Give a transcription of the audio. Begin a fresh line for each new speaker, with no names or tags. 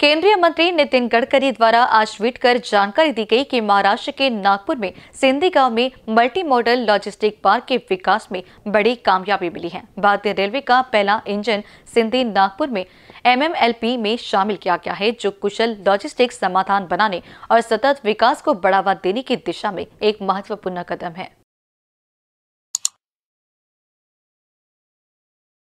केंद्रीय मंत्री
नितिन गडकरी द्वारा आज ट्वीट कर जानकारी दी गई कि महाराष्ट्र के नागपुर में सिंधी गांव में मल्टी मॉडल लॉजिस्टिक पार्क के विकास में बड़ी कामयाबी मिली है भारतीय रेलवे का पहला इंजन सिंधी नागपुर में एमएमएलपी में शामिल किया गया है जो कुशल लॉजिस्टिक समाधान बनाने और सतत विकास को बढ़ावा देने की दिशा में एक
महत्वपूर्ण कदम है